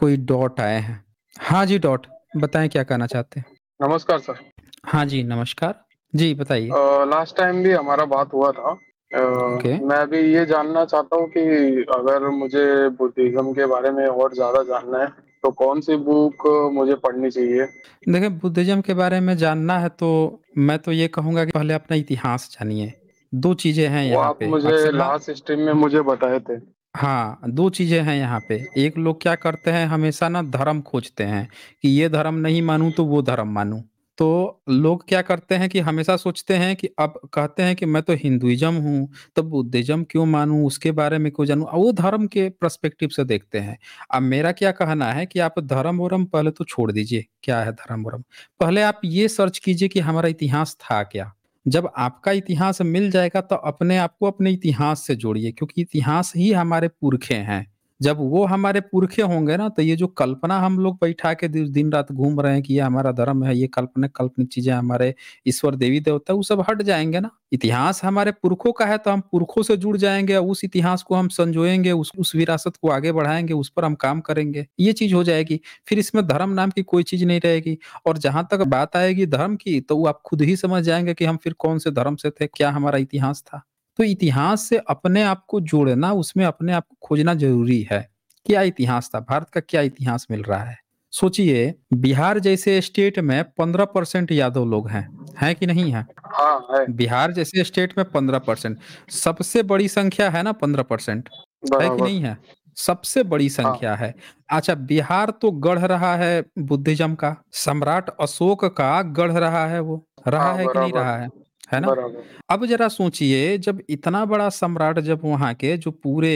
कोई डॉट आए हैं हाँ जी डॉट बताएं क्या कहना चाहते हैं नमस्कार सर हाँ जी नमस्कार जी बताइए लास्ट टाइम भी हमारा बात हुआ था okay. मैं अभी ये जानना चाहता हूँ कि अगर मुझे बुद्धिज्म के बारे में और ज्यादा जानना है तो कौन सी बुक मुझे पढ़नी चाहिए देखिए बुद्धिज्म के बारे में जानना है तो मैं तो ये कहूंगा कि पहले अपना इतिहास जानिए दो चीजें हैं यहाँ पे मुझे लास्ट स्ट्रीम में मुझे बताए थे हाँ, दो चीज़ें हैं यहाँ पे। एक लोग क्या करते हैं हमेशा ना धर्म खोजते हैं कि ये धर्म नहीं मानू तो वो धर्म मानूँ। तो लोग क्या करते हैं कि हमेशा सोचते हैं कि अब कहते हैं कि मैं तो हिंदुइज़्म हूँ, तो बुद्धिज़्म क्यों मानू उसके बारे में क्यों जानू वो धर्म के प्रस्पेक्टिव से देखते हैं। अब मेरा क्या कहना है कि आप धर्म वर्म पहले तो छोड़ दीजिए, क्या है धर्म वर्म पहले आप ये सर्च कीजिए कि हमारा इतिहास था क्या? जब आपका इतिहास मिल जाएगा तो अपने आप को अपने इतिहास से जोड़िए क्योंकि इतिहास ही हमारे पुरखे हैं। जब वो हमारे पुरखे होंगे ना, तो ये जो कल्पना हम लोग बैठा के दिन-रात घूम रहे हैं कि ये हमारा धर्म है, ये कल्पना काल्पनिक चीज़ें हमारे ईश्वर, देवी-देवता वो सब हट जाएंगे ना। इतिहास हमारे पुरखों का है, तो हम पुरखों से जुड़ जाएंगे उस इतिहास को हम संजोएंगे उस उस विरासत को आगे बढ़ाएंगे उस पर हम काम करेंगे। ये चीज़ हो जाएगी। फिर इसमें धर्म नाम की कोई चीज़ नहीं रहेगी और जहाँ तक बात आएगी धर्म की, तो वो आप खुद ही समझ जाएंगे कि हम फिर कौन से धर्म से थे, क्या हमारा इतिहास था। तो इतिहास से अपने आप को जोड़ना उसमें अपने आप को खोजना जरूरी है क्या इतिहास था भारत का क्या इतिहास मिल रहा है सोचिए बिहार जैसे स्टेट में पंद्रह परसेंट यादव लोग हैं हैं कि नहीं है, हाँ, है। बिहार जैसे स्टेट में पंद्रह परसेंट सबसे बड़ी संख्या है ना पंद्रह परसेंट है कि नहीं है सबसे बड़ी हाँ। संख्या हाँ। है अच्छा बिहार तो गढ़ रहा है बुद्धिज्म का सम्राट अशोक का गढ़ रहा है वो रहा हाँ, है कि नहीं रहा है है ना? अब जरा सोचिए जब इतना बड़ा सम्राट जब वहाँ के जो पूरे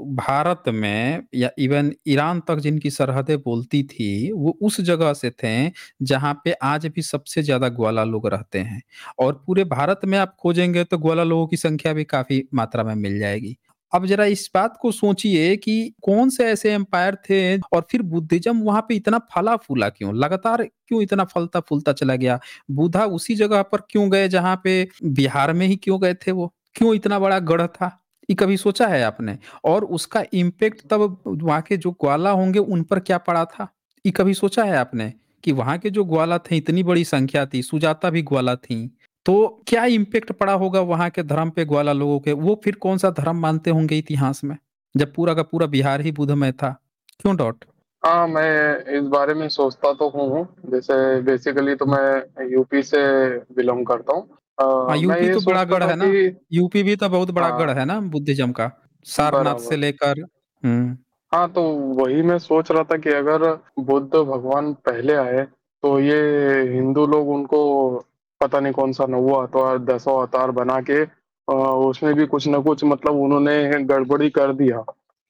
भारत में या इवन ईरान तक जिनकी सरहदें बोलती थी, वो उस जगह से थे जहाँ पे आज भी सबसे ज़्यादा ग्वाला लोग रहते हैं और पूरे भारत में आप खोजेंगे तो ग्वाला लोगों की संख्या भी काफ़ी मात्रा में मिल जाएगी अब जरा इस बात को सोचिए कि कौन से ऐसे एम्पायर थे और फिर बुद्धिज्म वहां पे इतना फला फूला क्यों लगातार क्यों इतना फलता फूलता चला गया बुद्धा उसी जगह पर क्यों गए जहाँ पे बिहार में ही क्यों गए थे वो क्यों इतना बड़ा गढ़ था ये कभी सोचा है आपने और उसका इम्पेक्ट तब वहाँ के जो ग्वाला होंगे उन पर क्या पड़ा था ये कभी सोचा है आपने कि वहां के जो ग्वाला थे इतनी बड़ी संख्या थी सुजाता भी ग्वाला थी तो क्या इम्पेक्ट पड़ा होगा वहां के धर्म पे ग्वाला लोगों के वो फिर कौन सा धर्म मानते होंगे इतिहास में जब पूरा का पूरा बिहार ही बुद्धमय था क्यों डॉट हाँ मैं इस बारे में सोचता तो हूँ जैसे बेसिकली तो मैं यूपी से बिलोंग करता हूँ हाँ, यूपी तो बड़ा गढ़ है ना यूपी भी तो बहुत बड़ा हाँ। गढ़ है ना बुद्धिज्म का सारनाथ से लेकर हम्म। हाँ तो वही मैं सोच रहा था कि अगर बुद्ध भगवान पहले आए तो ये हिंदू लोग उनको पता नहीं कौन सा नवो तो अवतार दसवा अवतार बना के उसमें भी कुछ ना कुछ मतलब उन्होंने गड़बड़ी कर दिया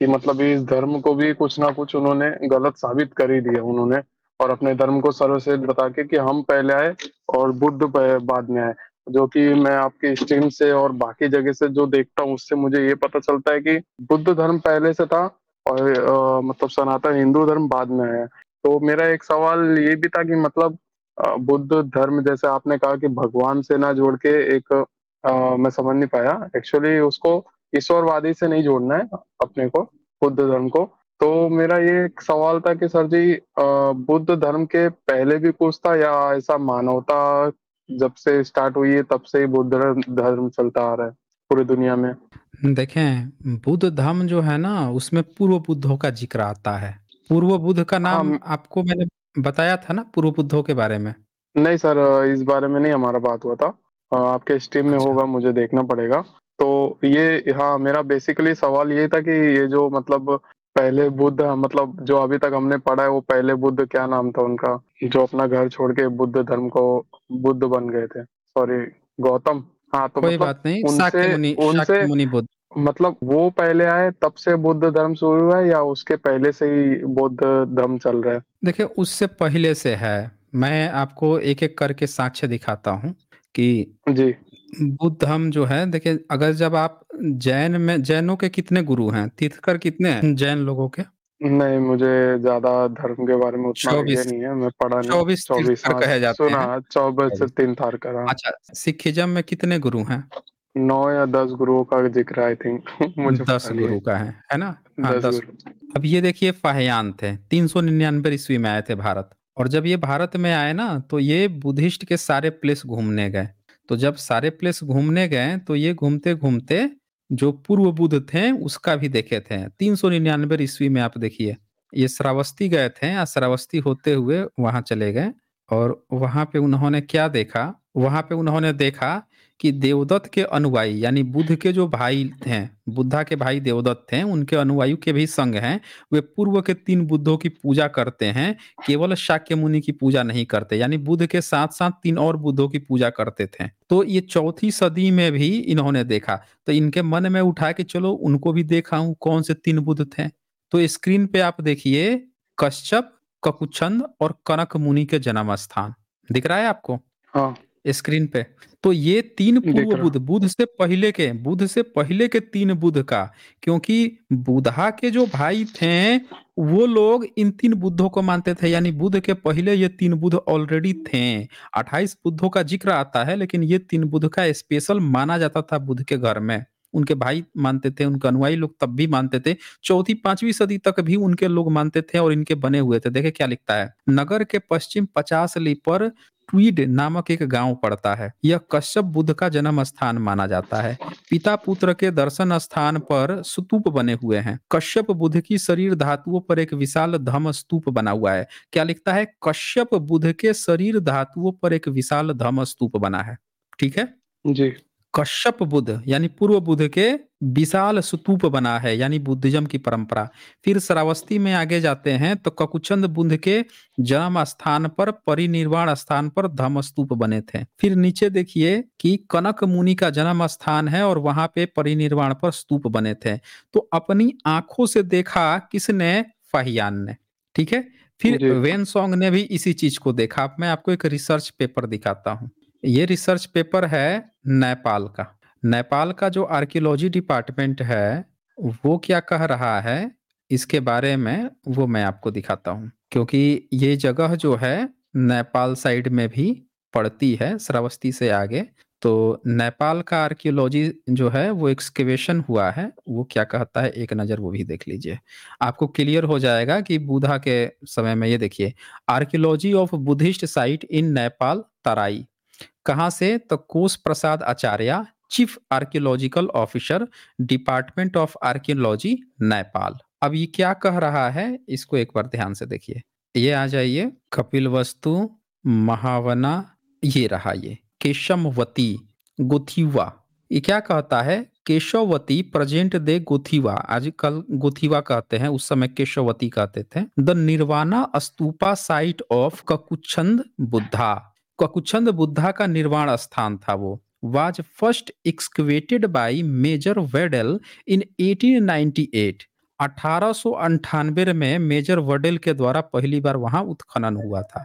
कि मतलब इस धर्म को भी कुछ ना कुछ उन्होंने गलत साबित कर ही दिया उन्होंने और अपने धर्म को सर्वश्रेष्ठ बता के कि हम पहले आए और बुद्ध बाद में आए जो कि मैं आपके स्ट्रीम से और बाकी जगह से जो देखता हूँ उससे मुझे ये पता चलता है कि बुद्ध धर्म पहले से था और आ, मतलब सनातन हिंदू धर्म बाद में आया तो मेरा एक सवाल ये भी था कि मतलब बुद्ध धर्म जैसे आपने कहा कि भगवान से ना जोड़ के एक आ, मैं समझ नहीं पाया एक्चुअली उसको ईश्वरवादी से नहीं जोड़ना है अपने को बुद्ध धर्म को तो मेरा ये एक सवाल था कि सर जी बुद्ध धर्म के पहले भी कुछ था या ऐसा मानवता जब से स्टार्ट हुई है तब से ही बुद्ध धर्म चलता आ रहा है पूरी दुनिया में देखें बुद्ध धर्म जो है ना उसमें पूर्व बुद्धों का जिक्र आता है पूर्व बुद्ध का हाँ, नाम आपको मैंने बताया था ना पूर्व बुद्धों के बारे में? नहीं सर इस बारे में नहीं हमारा बात हुआ था। आपके स्ट्रीम में अच्छा। होगा मुझे देखना पड़ेगा। तो ये हाँ, मेरा बेसिकली सवाल ये था कि ये जो मतलब पहले बुद्ध मतलब जो अभी तक हमने पढ़ा है वो पहले बुद्ध क्या नाम था उनका? जो अपना घर छोड़ के बुद्ध धर्म को बुद्ध बन गए थे। सॉरी गौतम। हाँ, तो कोई मतलब बात नहीं, उनसे शाक्य उनसे मुनि बुद्ध। मतलब वो पहले आए तब से बुद्ध धर्म शुरू हुआ है या उसके पहले से ही बौद्ध धर्म चल रहा है देखिए उससे पहले से है मैं आपको एक एक करके साक्ष्य दिखाता हूँ कि जी बुद्ध धर्म जो है देखिए अगर जब आप जैन में जैनों के कितने गुरु हैं तीर्थकर कितने हैं जैन लोगों के नहीं मुझे ज्यादा धर्म के बारे में उतना नहीं है मैं पढ़ा चौबीस चौबीस हाँ, कहे जाते सुना चौबीस तीन थार कर अच्छा सिखिज्म में कितने गुरु हैं नौ या दस गुरुओं का जिक्र आई थिंक मुझे दस गुरु है। का है है ना हाँ दस, दस अब ये देखिए फाह्यान थे तीन सौ निन्यानवे ईस्वी में आए थे भारत और जब ये भारत में आए ना तो ये बुद्धिस्ट के सारे प्लेस घूमने गए तो जब सारे प्लेस घूमने गए तो ये घूमते घूमते जो पूर्व बुद्ध थे उसका भी देखे थे तीन सौ निन्यानवे ईस्वी में आप देखिए ये श्रावस्ती गए थे या श्रावस्ती होते हुए वहां चले गए और वहां पे उन्होंने क्या देखा वहां पे उन्होंने देखा कि देवदत्त के अनुवायी यानी बुद्ध के जो भाई हैं बुद्धा के भाई देवदत्त हैं उनके अनुवायु के भी संग हैं वे पूर्व के तीन बुद्धों की पूजा करते हैं केवल शाक्य मुनि की पूजा नहीं करते यानी बुद्ध के साथ साथ तीन और बुद्धों की पूजा करते थे तो ये चौथी सदी में भी इन्होंने देखा तो इनके मन में उठा कि चलो उनको भी देखा हूँ कौन से तीन बुद्ध थे तो स्क्रीन पे आप देखिए कश्यप ककुचंद और कनक मुनि के जन्म स्थान दिख रहा है आपको हाँ स्क्रीन पे तो ये तीन पूर्व बुद्ध बुद्ध से पहले के बुद्ध से पहले के तीन बुद्ध का क्योंकि बुधा के जो भाई थे वो लोग इन तीन बुद्धों को मानते थे यानी बुद्ध के पहले ये तीन बुद्ध ऑलरेडी थे 28 बुद्धों का जिक्र आता है लेकिन ये तीन बुद्ध का स्पेशल माना जाता था बुद्ध के घर में उनके भाई मानते थे उनके अनुयायी लोग तब भी मानते थे चौथी पांचवी सदी तक भी उनके लोग मानते थे और इनके बने हुए थे देखे क्या लिखता है नगर के पश्चिम पचास ली पर ट्वीड नामक एक गांव पड़ता है यह कश्यप बुद्ध का जन्म स्थान माना जाता है पिता पुत्र के दर्शन स्थान पर स्तूप बने हुए हैं कश्यप बुद्ध की शरीर धातुओं पर एक विशाल धम स्तूप बना हुआ है क्या लिखता है कश्यप बुद्ध के शरीर धातुओं पर एक विशाल धम स्तूप बना है ठीक है जी कश्यप बुद्ध यानी पूर्व बुद्ध के विशाल स्तूप बना है यानी बुद्धिज्म की परंपरा फिर श्रावस्ती में आगे जाते हैं तो ककुचंद बुद्ध के जन्म स्थान पर परिनिर्वाण स्थान पर धम स्तूप बने थे फिर नीचे देखिए कि कनक मुनि का जन्म स्थान है और वहां पे परिनिर्वाण पर स्तूप बने थे तो अपनी आंखों से देखा किसने फाहियान ने ठीक है फिर वेन सॉन्ग ने भी इसी चीज को देखा मैं आपको एक रिसर्च पेपर दिखाता हूँ ये रिसर्च पेपर है नेपाल का नेपाल का जो आर्कियोलॉजी डिपार्टमेंट है, वो क्या कह रहा है, इसके बारे में वो मैं आपको दिखाता हूँ। क्योंकि ये जगह जो है, नेपाल साइड में भी पड़ती है, श्रावस्ती से आगे। तो नेपाल का आर्कियोलॉजी जो है, वो एक्सकेवेशन हुआ है, वो क्या कहता है, एक नज़र वो भी देख लीजिए। आपको क्लियर हो जाएगा कि बुधा के समय में ये देखिए, archaeology of Buddhist site in Nepal Terai. कहाँ से? तो Kosh Prasad Acharya chief archaeological officer department of archaeology Nepal अब ये क्या कह रहा है इसको एक बार ध्यान से देखिए ये आ जाइए कपिल वस्तु महावना ये रहा ये केशमवती गुथिवा ये क्या कहता है केशवती प्रेजेंट दे गुथिवा आज कल गुथिवा कहते हैं उस समय केशवती कहते थे the nirvana stupa site of Kakuchanda Buddha Kakuchanda Buddha का निर्वाण स्थान था वो was first excavated by major Waddell in 1898 अठारह 1898 में मेजर वडेल के द्वारा पहली बार वहां उत्खनन हुआ था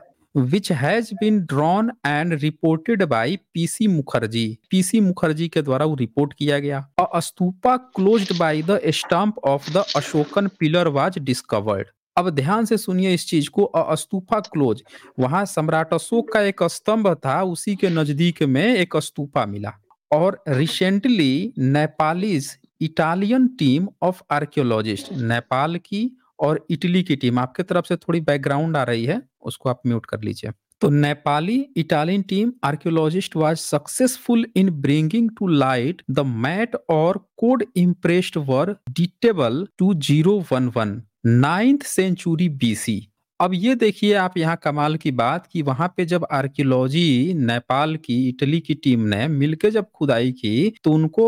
which has been drawn and reported by P C Mukherjee P C Mukherjee के द्वारा वो रिपोर्ट किया गया अस्तूपा stupa closed by the stump of the Ashokan pillar was discovered अब ध्यान से सुनिए इस चीज को अस्तूफा क्लोज वहां सम्राट अशोक का एक स्तंभ था उसी के नजदीक में एक अस्तूफा मिला और recently Nepalese Italian team of archaeologist Nepal की और इटली की टीम आपके तरफ से थोड़ी बैकग्राउंड आ रही है उसको आप म्यूट कर लीजिए तो Nepali Italian team archaeologist was successful in bringing to light the mat और cord impressed ware datable to zero one one ninth century BC अब ये देखिए आप यहाँ कमाल की बात कि वहां पे जब आर्कियोलॉजी नेपाल की इटली की टीम ने मिलकर जब खुदाई की तो उनको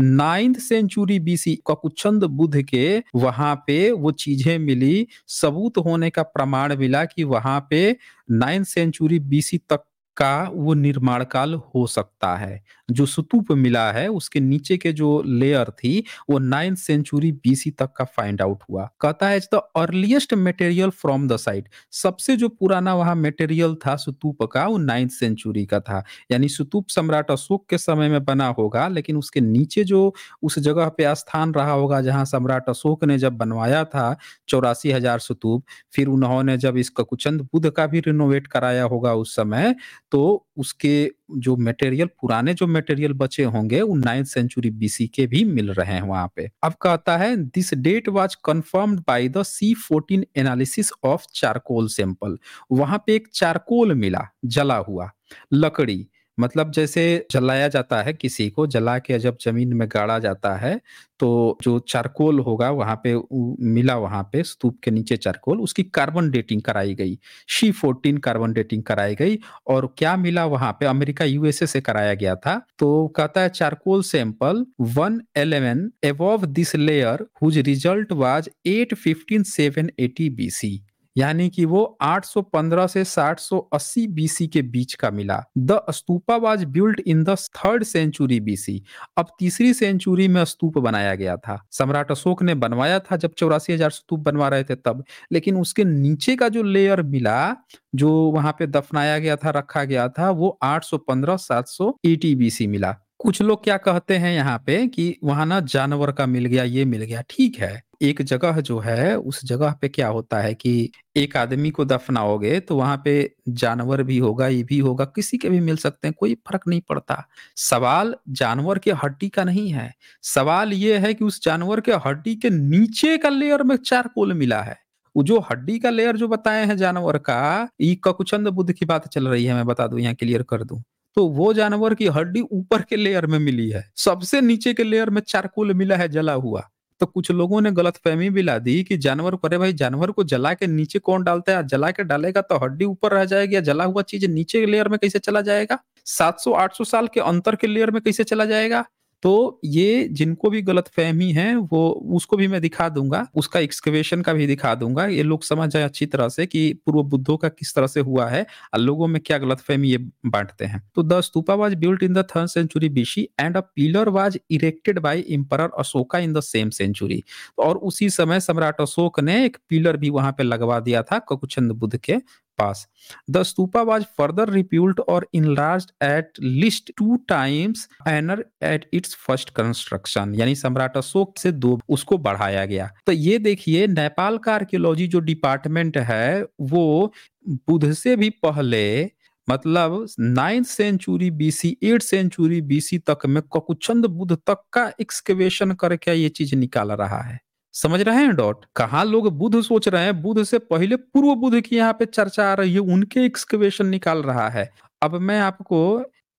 ninth century BC Kakuchanda Buddha के वहां पे वो चीजें मिली सबूत होने का प्रमाण मिला कि वहां पे नाइन्थ सेंचुरी बीसी तक का वो निर्माण काल हो सकता है जो सुतूप मिला है उसके नीचे के जो लेयर थी वो नाइन्थ सेंचुरी बीसी तक का फाइंड आउट हुआ कहता है the earliest material from the site सबसे जो पुराना वहां मटेरियल था सुतूप का वो नाइन्थ सेंचुरी का था यानी सुतूप सम्राट अशोक के समय में बना होगा लेकिन उसके नीचे जो उस जगह पे स्थान रहा होगा जहां सम्राट अशोक ने जब बनवाया था चौरासी हजार सुतूप फिर उन्होंने जब इस कुचंद बुद्ध का भी रिनोवेट कराया होगा उस समय तो उसके जो मटेरियल पुराने जो मटेरियल बचे होंगे वो नाइन्थ सेंचुरी बीसी के भी मिल रहे हैं वहां पे अब कहता है this date was confirm by the C fourteen analysis of charcoal sample वहां पे एक चारकोल मिला जला हुआ लकड़ी मतलब जैसे जलाया जाता है किसी को जला के जब जमीन में गाड़ा जाता है तो जो चारकोल होगा वहां पे मिला वहां पे स्तूप के नीचे चारकोल उसकी कार्बन डेटिंग कराई गई शी फोर्टीन कार्बन डेटिंग कराई गई और क्या मिला वहां पे अमेरिका यूएसए से कराया गया था तो कहता है charcoal sample one eleven above this layer whose result was eight fifteen seven eighty B C यानी कि वो 815 से 780 बीसी के बीच का मिला the stupa was built in the third century BC अब तीसरी सेंचुरी में स्तूप बनाया गया था सम्राट अशोक ने बनवाया था जब चौरासी हजार स्तूप बनवा रहे थे तब लेकिन उसके नीचे का जो लेयर मिला जो वहां पे दफनाया गया था रखा गया था वो 815 780 बीसी मिला कुछ लोग क्या कहते हैं यहाँ पे कि वहां ना जानवर का मिल गया ये मिल गया ठीक है एक जगह जो है उस जगह पे क्या होता है कि एक आदमी को दफनाओगे तो वहां पे जानवर भी होगा ये भी होगा किसी के भी मिल सकते हैं कोई फर्क नहीं पड़ता सवाल जानवर के हड्डी का नहीं है सवाल ये है कि उस जानवर के हड्डी के नीचे का लेयर में चार कोल मिला है जो हड्डी का लेयर जो बताए हैं जानवर का ये ककुचंद बुद्ध की बात चल रही है मैं बता दू यहाँ क्लियर कर दू तो वो जानवर की हड्डी ऊपर के लेयर में मिली है सबसे नीचे के लेयर में चारकोल मिला है जला हुआ तो कुछ लोगों ने गलत फहमी भी ला दी कि जानवर को अरे भाई जानवर को जला के नीचे कौन डालता है जला के डालेगा तो हड्डी ऊपर रह जाएगी या जला हुआ चीज नीचे के लेयर में कैसे चला जाएगा 700-800 साल के अंतर के लेयर में कैसे चला जाएगा तो ये जिनको भी गलत फहमी है वो उसको भी मैं दिखा दूंगा उसका एक्सकवेशन का भी दिखा दूंगा ये लोग समझ जाए अच्छी तरह से कि पूर्व बुद्धों का किस तरह से हुआ है और लोगों में क्या गलत फहमी ये बांटते हैं तो the stupa was built in the third century BC and a pillar was erected by emperor Ashoka in the same century और उसी समय सम्राट अशोक ने एक पिलर भी वहां पे लगवा दिया था ककुचंद बुद्ध के pass. The stupa was further rebuilt or enlarged at least two times anner at its first construction यानी सम्राट अशोक से दो उसको बढ़ाया गया तो ये देखिए नेपाल का आर्कियोलॉजी जो डिपार्टमेंट है वो बुध से भी पहले मतलब ninth century BC eighth century BC तक में ककुचंद बुद्ध तक का एक्सकेवेशन करके ये चीज निकाल रहा है समझ रहे हैं डॉट कहाँ लोग बुद्ध सोच रहे हैं बुद्ध से पहले पूर्व बुद्ध की यहाँ पे चर्चा आ रही है उनके एक्सकवेशन निकाल रहा है अब मैं आपको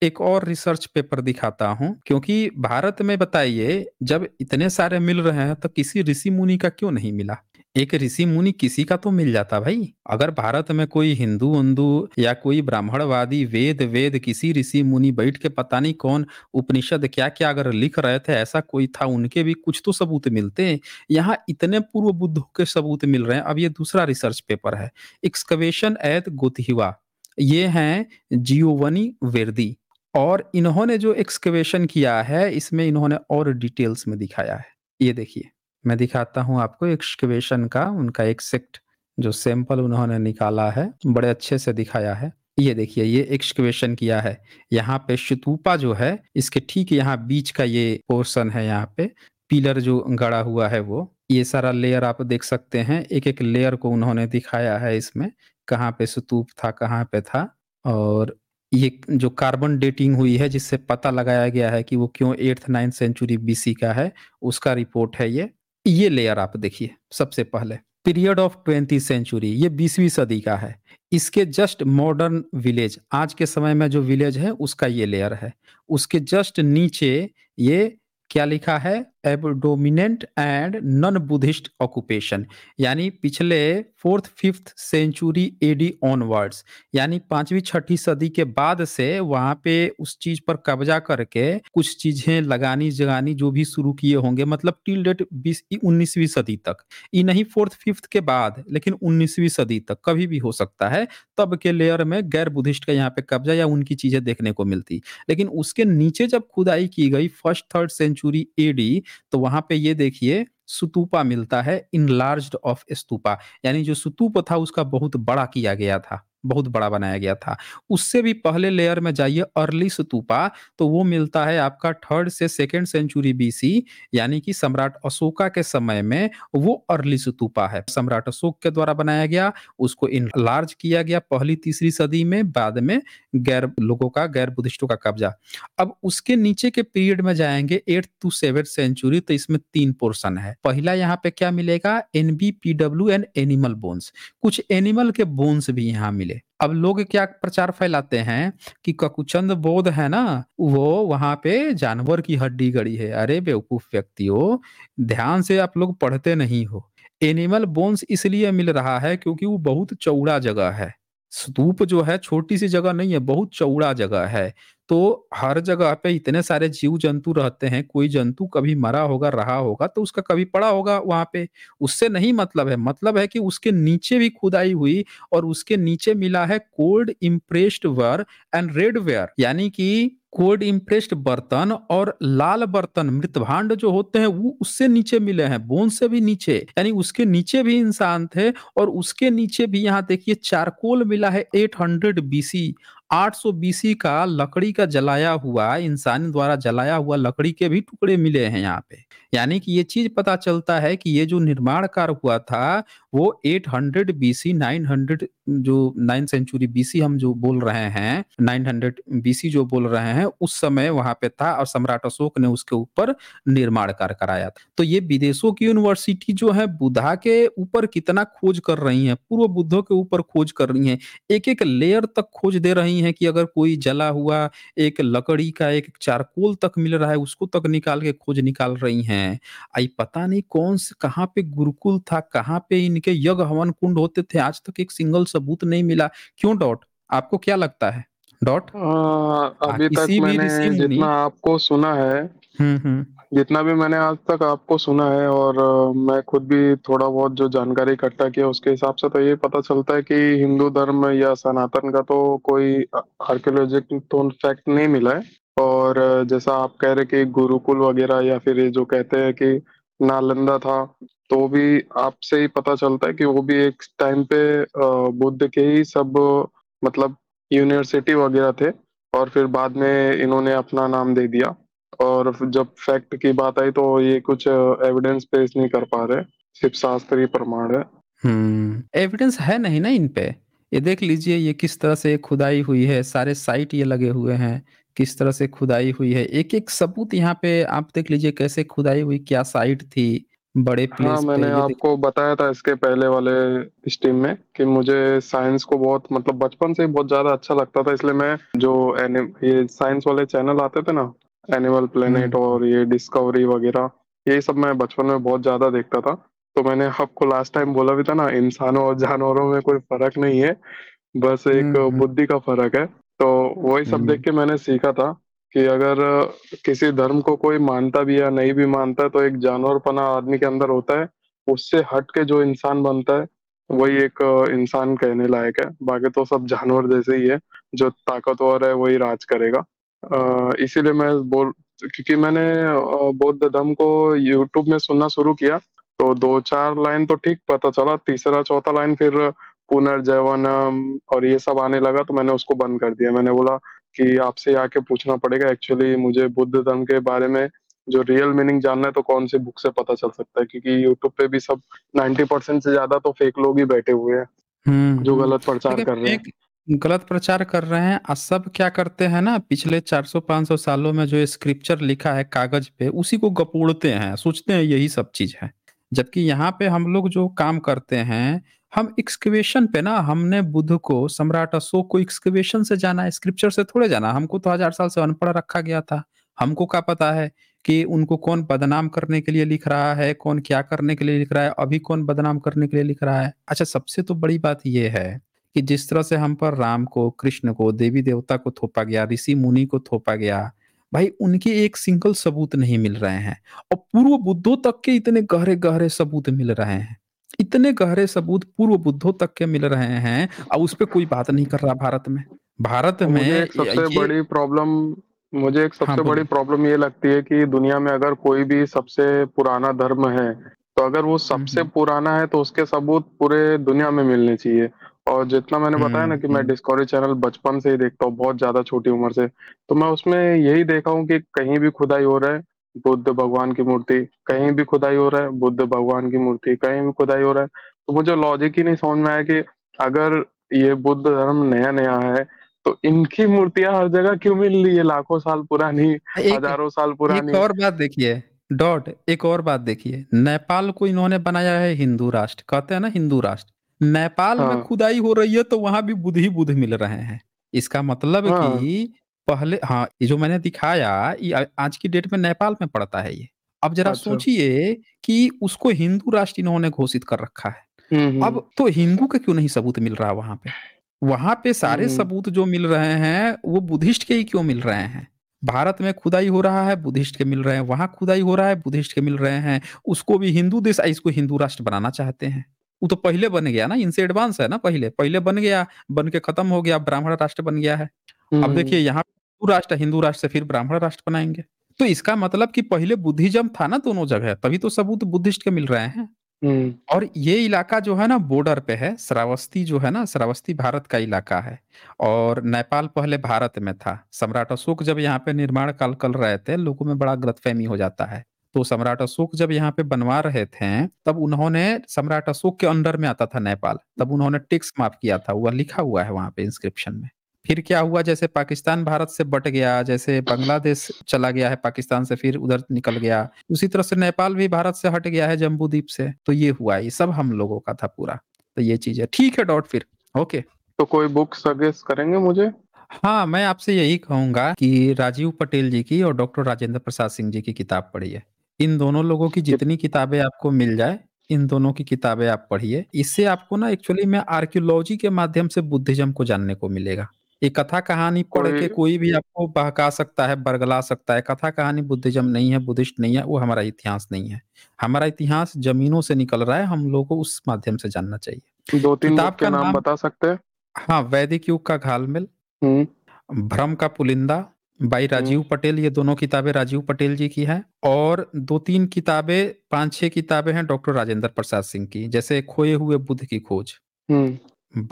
एक और रिसर्च पेपर दिखाता हूँ क्योंकि भारत में बताइए जब इतने सारे मिल रहे हैं तो किसी ऋषि मुनि का क्यों नहीं मिला एक ऋषि मुनि किसी का तो मिल जाता भाई अगर भारत में कोई हिंदू हिंदू या कोई ब्राह्मणवादी वेद वेद किसी ऋषि मुनि बैठ के पता नहीं कौन उपनिषद क्या क्या अगर लिख रहे थे ऐसा कोई था उनके भी कुछ तो सबूत मिलते हैं यहाँ इतने पूर्व बुद्ध के सबूत मिल रहे हैं अब ये दूसरा रिसर्च पेपर है एक्सकवेशन एट गोतहिवा ये है जियोवनी वेदी और इन्होंने जो एक्सकवेशन किया है इसमें इन्होंने और डिटेल्स में दिखाया है ये देखिए मैं दिखाता हूँ आपको एक्सक्वेशन का उनका सेक्ट जो सैंपल उन्होंने निकाला है बड़े अच्छे से दिखाया है ये देखिए ये एक्सक्वेशन किया है यहाँ पे शतूपा जो है इसके ठीक यहाँ बीच का ये पोर्शन है यहाँ पे पिलर जो गड़ा हुआ है वो ये सारा लेयर आप देख सकते हैं एक एक लेयर को उन्होंने दिखाया है इसमें कहाँ पे सुतूप था कहाँ पे था और ये जो कार्बन डेटिंग हुई है जिससे पता लगाया गया है कि वो क्यों एट्थ नाइन्थ सेंचुरी बीसी का है उसका रिपोर्ट है ये ये लेयर आप देखिए सबसे पहले पीरियड ऑफ ट्वेंटी सेंचुरी ये बीसवीं सदी का है इसके जस्ट मॉडर्न विलेज आज के समय में जो विलेज है उसका ये लेयर है उसके जस्ट नीचे ये क्या लिखा है abandonment and non Buddhist occupation यानी पिछले fourth fifth century AD onwards यानी पांचवी छठी सदी के बाद से वहां पे उस चीज पर कब्जा करके कुछ चीजें लगानी जगानी जो भी शुरू किए होंगे मतलब टिल डेट बीस उन्नीसवीं सदी तक ये नहीं फोर्थ फिफ्थ के बाद लेकिन उन्नीसवीं सदी तक कभी भी हो सकता है तब के लेयर में गैर बुद्धिस्ट का यहाँ पे कब्जा या उनकी चीजें देखने को मिलती लेकिन उसके नीचे जब खुदाई की गई फर्स्ट थर्ड सेंचुरी एडी तो वहां पे ये देखिए सुतूपा मिलता है इन लार्ज ऑफ स्तूपा यानी जो सुतूप था उसका बहुत बड़ा किया गया था बहुत बड़ा बनाया गया था उससे भी पहले लेयर में जाइए अर्ली सतूपा तो वो मिलता है आपका थर्ड से सेकेंड सेंचुरी बीसी यानी कि सम्राट अशोका के समय में वो अर्ली सतूपा है सम्राट अशोक के द्वारा बनाया गया उसको इनलार्ज किया गया पहली तीसरी सदी में बाद में गैर लोगों का गैर बुद्धिस्टों का कब्जा अब उसके नीचे के पीरियड में जाएंगे एट टू सेवन सेंचुरी तो इसमें तीन पोर्सन है पहला यहाँ पे क्या मिलेगा एनबीपीडब्ल्यू एंड एनिमल बोन्स कुछ एनिमल के बोन्स भी यहाँ मिले जाएंगे अब लोग क्या प्रचार फैलाते हैं कि ककुचंद बोध है ना वो वहां पे जानवर की हड्डी गड़ी है अरे बेवकूफ व्यक्ति हो ध्यान से आप लोग पढ़ते नहीं हो एनिमल बोन्स इसलिए मिल रहा है क्योंकि वो बहुत चौड़ा जगह है स्तूप जो है छोटी सी जगह नहीं है बहुत चौड़ा जगह है तो हर जगह पे इतने सारे जीव जंतु रहते हैं, कोई जंतु कभी मरा होगा, रहा होगा, तो उसका कभी पड़ा होगा वहाँ पे। उससे नहीं मतलब है, मतलब है कि उसके नीचे भी खुदाई हुई और उसके नीचे मिला है cord impressed ware and red ware यानी कि कोल्ड इम्प्रेस्ड बर्तन और लाल बर्तन मृत भांड जो होते हैं वो उससे नीचे मिले हैं बोन से भी नीचे यानी उसके नीचे भी इंसान थे और उसके नीचे भी यहाँ देखिए चारकोल मिला है 800 बीसी 800 बीसी का लकड़ी का जलाया हुआ इंसान द्वारा जलाया हुआ लकड़ी के भी टुकड़े मिले हैं यहाँ पे यानी कि ये चीज पता चलता है कि ये जो निर्माण कार्य हुआ था वो 800 बीसी 900 जो नाइन सेंचुरी बीसी हम जो बोल रहे हैं 900 बीसी जो बोल रहे हैं उस समय वहां पे था और सम्राट अशोक ने उसके ऊपर निर्माण कार्य कराया था तो ये विदेशों की यूनिवर्सिटी जो है बुधा के ऊपर कितना खोज कर रही है पूर्व बुद्धों के ऊपर खोज कर रही है एक एक लेयर तक खोज दे रही है कि अगर कोई जला हुआ एक लकड़ी का एक चारकोल तक मिल रहा है उसको तक निकाल के खोज निकाल रही है हैं आई पता नहीं कौन से कहाँ पे गुरुकुल था कहाँ पे इनके यज्ञ हवन कुंड होते थे आज तक एक सिंगल सबूत नहीं मिला क्यों डॉट आपको क्या लगता है डॉट अभी तक मैंने जितना आपको सुना है हम्म, हम्म। जितना भी मैंने आज तक आपको सुना है और मैं खुद भी थोड़ा बहुत जो जानकारी इकट्ठा किया उसके हिसाब से तो ये पता चलता है कि हिंदू धर्म या सनातन का तो कोई आर्कियोलॉजिकल तो फैक्ट नहीं मिला है और जैसा आप कह रहे कि गुरुकुल वगैरह या फिर ये जो कहते हैं कि नालंदा था तो भी आपसे ही पता चलता है कि वो भी एक टाइम पे बुद्ध के ही सब मतलब यूनिवर्सिटी वगैरह थे और फिर बाद में इन्होंने अपना नाम दे दिया और जब फैक्ट की बात आई तो ये कुछ एविडेंस पेश नहीं कर पा रहे सिर्फ शास्त्रीय प्रमाण है एविडेंस हम्म, है नहीं ना इन पे ये देख लीजिए ये किस तरह से खुदाई हुई है सारे साइट ये लगे हुए हैं किस तरह से खुदाई हुई है एक एक सबूत यहाँ पे आप देख लीजिए कैसे खुदाई हुई क्या साइट थी बड़े प्लेस हाँ, मैंने आपको बताया था इसके पहले वाले स्ट्रीम में कि मुझे साइंस को बहुत मतलब बचपन से बहुत ज्यादा अच्छा लगता था इसलिए मैं जो ये साइंस वाले चैनल आते थे ना एनिमल हम्म। प्लेनेट और ये डिस्कवरी वगैरह ये सब मैं बचपन में बहुत ज्यादा देखता था तो मैंने आपको लास्ट टाइम बोला भी था ना इंसानों और जानवरों में कोई फर्क नहीं है बस एक हम्म, हम्म। बुद्धि का फर्क है तो वही सब हम्म। देख के मैंने सीखा था कि अगर किसी धर्म को कोई मानता भी या नहीं भी मानता है तो एक जानवरपना आदमी के अंदर होता है उससे हट के जो इंसान बनता है वही एक इंसान कहने लायक है बाकी तो सब जानवर जैसे ही है जो ताकतवर है वही राज करेगा इसीलिए मैं बोल क्योंकि मैंने बौद्ध धर्म को यूट्यूब में सुनना शुरू किया तो दो चार लाइन तो ठीक पता चला तीसरा चौथा लाइन फिर पुनर्जवनम और ये सब आने लगा तो मैंने उसको बंद कर दिया मैंने बोला कि आपसे आके पूछना पड़ेगा एक्चुअली मुझे बुद्ध धर्म के बारे में जो रियल मीनिंग जानना है तो कौन से बुक से पता चल सकता है क्योंकि यूट्यूब पे भी सब नाइन्टी परसेंट से ज्यादा तो फेक लोग ही बैठे हुए हैं हम्म। जो गलत प्रचार कर रहे हैं गलत प्रचार कर रहे हैं और सब क्या करते हैं ना पिछले 400-500 सालों में जो स्क्रिप्चर लिखा है कागज पे उसी को गपोड़ते हैं सोचते हैं यही सब चीज है जबकि यहाँ पे हम लोग जो काम करते हैं हम एक्सकवेशन पे ना हमने बुद्ध को सम्राट अशोक को एक्सकवेशन से जाना है स्क्रिप्चर से थोड़े जाना हमको तो हजार साल से अनपढ़ रखा गया था हमको क्या पता है कि उनको कौन बदनाम करने के लिए लिख रहा है कौन क्या करने के लिए लिख रहा है अभी कौन बदनाम करने के लिए लिख रहा है अच्छा सबसे तो बड़ी बात यह है कि जिस तरह से हम पर राम को कृष्ण को देवी देवता को थोपा गया ऋषि मुनि को थोपा गया भाई उनके एक सिंगल सबूत नहीं मिल रहे हैं और पूर्व बुद्धों तक के इतने गहरे गहरे सबूत मिल रहे हैं इतने गहरे सबूत पूर्व बुद्धों तक के मिल रहे हैं और उस पर कोई बात नहीं कर रहा भारत में भारत में सबसे ये... बड़ी प्रॉब्लम मुझे एक हाँ, सबसे हाँ, बड़ी प्रॉब्लम ये लगती है कि दुनिया में अगर कोई भी सबसे पुराना धर्म है तो अगर वो सबसे हम्म। पुराना है तो उसके सबूत पूरे दुनिया में मिलने चाहिए और जितना मैंने बताया ना कि मैं डिस्कवरी हम्म, चैनल हम्म। बचपन से ही देखता हूँ बहुत ज्यादा छोटी उम्र से तो मैं उसमें यही देखा हूँ कि कहीं भी खुदाई हो रहा है बुद्ध भगवान की मूर्ति कहीं भी खुदाई हो रहा है बुद्ध भगवान की मूर्ति कहीं भी खुदाई हो रहा है तो मुझे लॉजिक ही नहीं समझ में आया कि अगर ये बुद्ध धर्म नया नया है तो इनकी मूर्तियां हर जगह क्यों मिल रही है लाखों साल पुरानी हजारों साल पुरानी एक और बात देखिए डॉट एक और बात देखिए नेपाल को इन्होंने बनाया है हिंदू राष्ट्र कहते हैं ना हिंदू राष्ट्र नेपाल हाँ। में खुदाई हो रही है तो वहां भी बुद्ध ही बुद्ध मिल रहे हैं इसका मतलब हाँ। कि पहले हाँ, ये जो मैंने दिखाया ये आज की डेट में नेपाल में पड़ता है ये। अब ज़रा अच्छा। सोचिए कि उसको हिंदू राष्ट्र इन्होंने घोषित कर रखा है। अब तो हिंदू का क्यों नहीं सबूत मिल रहा वहां पे? वहाँ पे सारे सबूत जो मिल रहे हैं वो बुद्धिस्ट के ही क्यों मिल रहे हैं? भारत में खुदाई हो रहा है, बुद्धिस्ट के मिल रहे हैं, वहां खुदाई हो रहा है, बुद्धिस्ट के मिल रहे हैं। उसको भी हिंदू देश इसको हिंदू राष्ट्र बनाना चाहते हैं। वो तो पहले बन गया ना, इनसे एडवांस है ना पहले, पहले बन गया, बन के खत्म हो गया, ब्राह्मण राष्ट्र बन गया है। अब देखिए यहाँ हिंदू राष्ट्र हिंदू राष्ट्र से फिर ब्राह्मण राष्ट्र बनाएंगे तो इसका मतलब कि पहले बुद्धिज्म था ना दोनों जगह तभी तो सबूत बुद्धिस्ट के मिल रहे हैं हम्म। और ये इलाका जो है ना बॉर्डर पे है श्रावस्ती जो है ना श्रावस्ती भारत का इलाका है और नेपाल पहले भारत में था सम्राट अशोक जब यहाँ पे निर्माण काल कर रहे थे लोगों में बड़ा गलतफहमी हो जाता है तो सम्राट अशोक जब यहाँ पे बनवा रहे थे तब उन्होंने सम्राट अशोक के अंडर में आता था नेपाल तब उन्होंने टिक्स माफ किया था वह लिखा हुआ है वहां पे इंस्क्रिप्शन में फिर क्या हुआ जैसे पाकिस्तान भारत से बट गया जैसे बांग्लादेश चला गया है पाकिस्तान से फिर उधर निकल गया उसी तरह से नेपाल भी भारत से हट गया है जम्बू द्वीप से तो ये हुआ ये सब हम लोगों का था पूरा तो ये चीज है ठीक है डॉट फिर ओके तो कोई बुक सजेस्ट करेंगे मुझे हाँ मैं आपसे यही कहूंगा कि राजीव पटेल जी की और डॉक्टर राजेंद्र प्रसाद सिंह जी की किताब पढ़िए इन दोनों लोगों की जितनी किताबें आपको मिल जाए इन दोनों की किताबें आप पढ़िए इससे आपको ना एक्चुअली में आर्कियोलॉजी के माध्यम से बुद्धिज्म को जानने को मिलेगा ये कथा कहानी पढ़ के हम्म। कोई भी आपको बहका सकता है बरगला सकता है कथा कहानी बुद्धिज्म नहीं है बुद्धिस्ट नहीं है वो हमारा इतिहास नहीं है हमारा इतिहास जमीनों से निकल रहा है हम लोग को उस माध्यम से जानना चाहिए दो तीन किताब का नाम, बता सकते हैं हाँ वैदिक युग का घालमिल हम्म। भ्रम का पुलिंदा बाई हम्म। राजीव पटेल ये दोनों किताबें राजीव पटेल जी की हैं और दो तीन किताबें पांच छह किताबें हैं डॉक्टर राजेंद्र प्रसाद सिंह की जैसे खोए हुए बुद्ध की खोज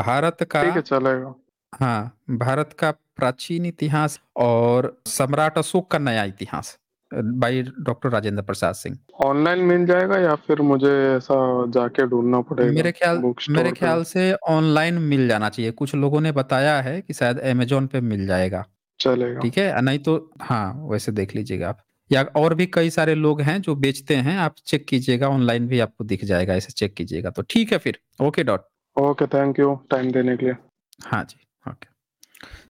भारत का चलेगा हाँ, भारत का प्राचीन इतिहास और सम्राट अशोक का नया इतिहास by doctor Rajendra Prasad Singh online मिल जाएगा या फिर मुझे ऐसा जाके ढूंढना पड़ेगा मेरे ख्याल मेरे ख्याल से ऑनलाइन मिल जाना चाहिए कुछ लोगों ने बताया है कि शायद अमेजोन पे मिल जाएगा चलेगा ठीक है नहीं तो हाँ वैसे देख लीजिएगा आप या और भी कई सारे लोग हैं जो बेचते हैं आप चेक कीजिएगा ऑनलाइन भी आपको दिख जाएगा ऐसे चेक कीजिएगा तो ठीक है फिर okay dot okay thank you time देने के लिए हाँ जी